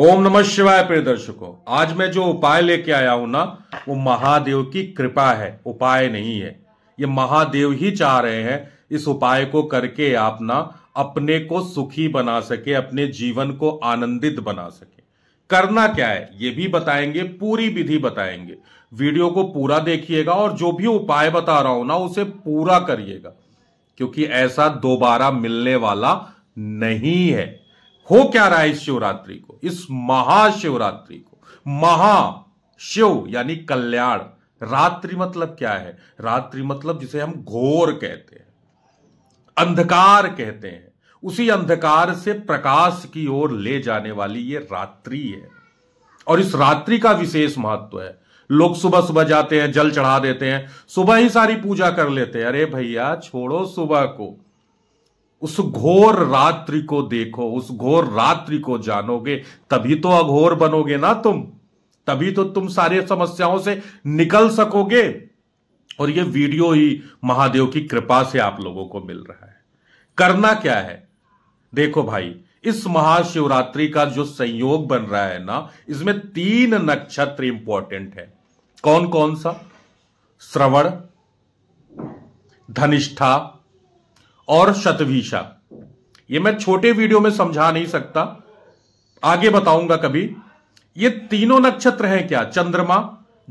ओम नमः शिवाय प्रिय दर्शकों आज मैं जो उपाय लेके आया हूं ना वो महादेव की कृपा है उपाय नहीं है ये महादेव ही चाह रहे हैं इस उपाय को करके आप ना अपने को सुखी बना सके अपने जीवन को आनंदित बना सके करना क्या है ये भी बताएंगे पूरी विधि बताएंगे वीडियो को पूरा देखिएगा और जो भी उपाय बता रहा हूं ना उसे पूरा करिएगा क्योंकि ऐसा दोबारा मिलने वाला नहीं है हो क्या रहा है इस शिवरात्रि को इस महाशिवरात्रि को महा शिव यानी कल्याण रात्रि मतलब क्या है रात्रि मतलब जिसे हम घोर कहते हैं अंधकार कहते हैं उसी अंधकार से प्रकाश की ओर ले जाने वाली ये रात्रि है और इस रात्रि का विशेष महत्व है लोग सुबह सुबह जाते हैं जल चढ़ा देते हैं सुबह ही सारी पूजा कर लेते हैं अरे भैया छोड़ो सुबह को उस घोर रात्रि को देखो उस घोर रात्रि को जानोगे तभी तो अघोर बनोगे ना तुम तभी तो तुम सारे समस्याओं से निकल सकोगे और ये वीडियो ही महादेव की कृपा से आप लोगों को मिल रहा है करना क्या है देखो भाई इस महाशिवरात्रि का जो संयोग बन रहा है ना इसमें तीन नक्षत्र इंपॉर्टेंट है कौन कौन सा श्रवण धनिष्ठा और शतभिषा ये मैं छोटे वीडियो में समझा नहीं सकता आगे बताऊंगा कभी ये तीनों नक्षत्र हैं क्या चंद्रमा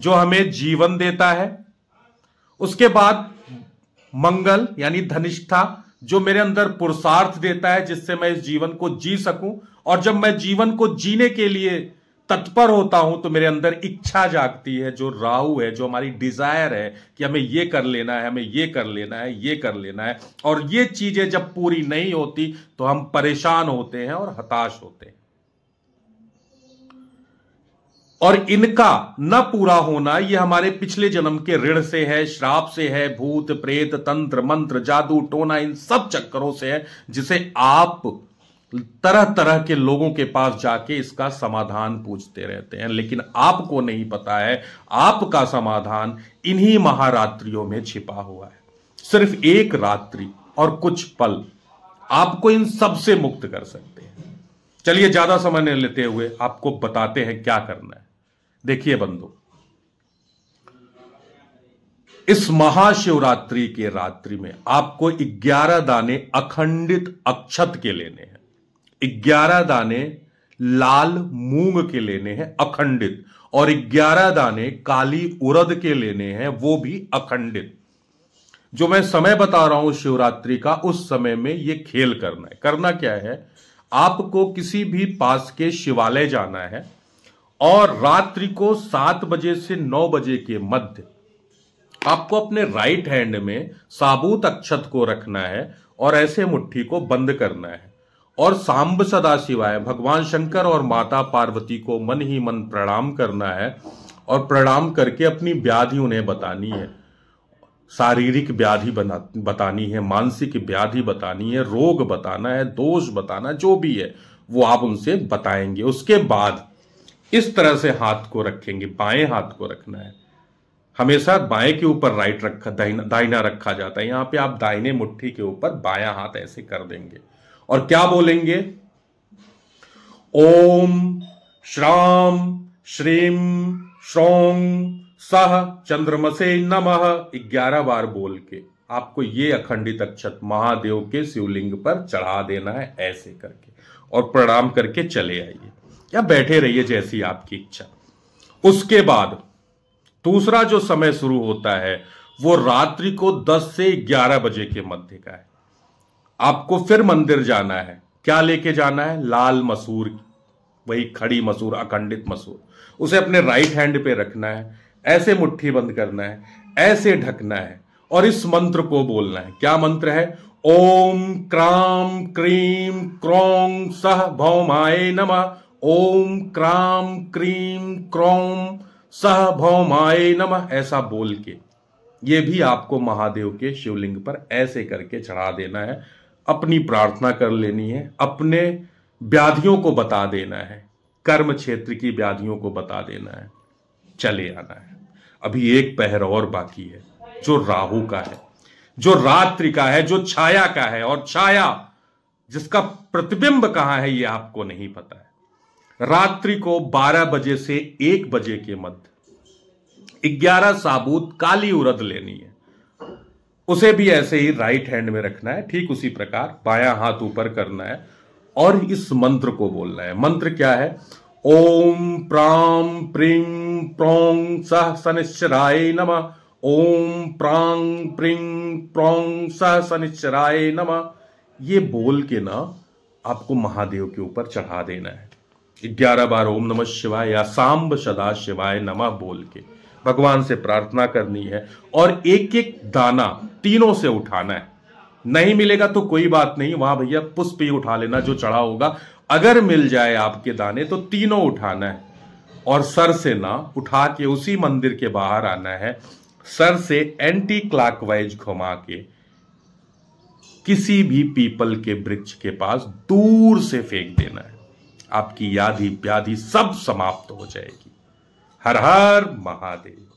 जो हमें जीवन देता है उसके बाद मंगल यानी धनिष्ठा जो मेरे अंदर पुरुषार्थ देता है जिससे मैं इस जीवन को जी सकूं और जब मैं जीवन को जीने के लिए तत्पर होता हूं तो मेरे अंदर इच्छा जागती है जो राहु है जो हमारी डिजायर है कि हमें ये कर लेना है हमें ये कर लेना है ये कर लेना है और ये चीजें जब पूरी नहीं होती तो हम परेशान होते हैं और हताश होते हैं और इनका न पूरा होना ये हमारे पिछले जन्म के ऋण से है श्राप से है भूत प्रेत तंत्र मंत्र जादू टोना इन सब चक्करों से है जिसे आप तरह तरह के लोगों के पास जाके इसका समाधान पूछते रहते हैं लेकिन आपको नहीं पता है आपका समाधान इन्हीं महारात्रियों में छिपा हुआ है सिर्फ एक रात्रि और कुछ पल आपको इन सबसे मुक्त कर सकते हैं चलिए ज्यादा समय नहीं लेते हुए आपको बताते हैं क्या करना है देखिए बंधु इस महाशिवरात्रि के रात्रि में आपको 11 दाने अखंडित अक्षत के लेने हैं ग्यारह दाने लाल मूंग के लेने हैं अखंडित और ग्यारह दाने काली उड़द के लेने हैं वो भी अखंडित जो मैं समय बता रहा हूं शिवरात्रि का उस समय में ये खेल करना है करना क्या है आपको किसी भी पास के शिवालय जाना है और रात्रि को सात बजे से नौ बजे के मध्य आपको अपने राइट हैंड में साबूत अक्षत को रखना है और ऐसे मुट्ठी को बंद करना है और सांब सदाशिवाय भगवान शंकर और माता पार्वती को मन ही मन प्रणाम करना है और प्रणाम करके अपनी व्याधि उन्हें बतानी है शारीरिक व्याधि बतानी है मानसिक व्याधि बतानी है रोग बताना है दोष बताना जो भी है वो आप उनसे बताएंगे उसके बाद इस तरह से हाथ को रखेंगे बाएं हाथ को रखना है हमेशा बाएं के ऊपर राइट रखा दाहिना दाहिना रखा जाता है यहां पे आप दाहिने मुट्ठी के ऊपर बायां हाथ ऐसे कर देंगे और क्या बोलेंगे ओम श्राम श्रीम श्रोम सह चंद्रमसे नमः ग्यारह बार बोल के आपको ये अखंडित अक्षत महादेव के शिवलिंग पर चढ़ा देना है ऐसे करके और प्रणाम करके चले आइए या बैठे रहिए जैसी आपकी इच्छा उसके बाद दूसरा जो समय शुरू होता है वो रात्रि को 10 से 11 बजे के मध्य का है आपको फिर मंदिर जाना है क्या लेके जाना है लाल मसूर वही खड़ी मसूर अखंडित मसूर उसे अपने राइट हैंड पे रखना है ऐसे मुट्ठी बंद करना है ऐसे ढकना है और इस मंत्र को बोलना है क्या मंत्र है ओम क्राम क्रीम क्रोम सह भौमाय नम ओम क्राम क्रीम क्रोम सह भौमाय नम ऐसा बोल के ये भी आपको महादेव के शिवलिंग पर ऐसे करके चढ़ा देना है अपनी प्रार्थना कर लेनी है अपने व्याधियों को बता देना है कर्म क्षेत्र की व्याधियों को बता देना है चले आना है अभी एक पहर और बाकी है जो राहु का है जो रात्रि का है जो छाया का है और छाया जिसका प्रतिबिंब कहां है ये आपको नहीं पता है रात्रि को 12 बजे से 1 बजे के मध्य 11 साबुत काली उरद लेनी है उसे भी ऐसे ही राइट हैंड में रखना है ठीक उसी प्रकार बाया हाथ ऊपर करना है और इस मंत्र को बोलना है मंत्र क्या है ओम प्राम प्रीम प्रोंग सह सनिश्चराय नम ओम प्रांग प्रिंग प्रोंग सह सनिश्चराय नम ये बोल के ना आपको महादेव के ऊपर चढ़ा देना है ग्यारह बार ओम नमः शिवाय या सांब सदा शिवाय नमः बोल के भगवान से प्रार्थना करनी है और एक एक दाना तीनों से उठाना है नहीं मिलेगा तो कोई बात नहीं वहां भैया पुष्प ही उठा लेना जो चढ़ा होगा अगर मिल जाए आपके दाने तो तीनों उठाना है और सर से ना उठा के उसी मंदिर के बाहर आना है सर से एंटी क्लॉकवाइज घुमा के किसी भी पीपल के वृक्ष के पास दूर से फेंक देना है आपकी याधि व्याधि सब समाप्त हो जाएगी हर हर महादेव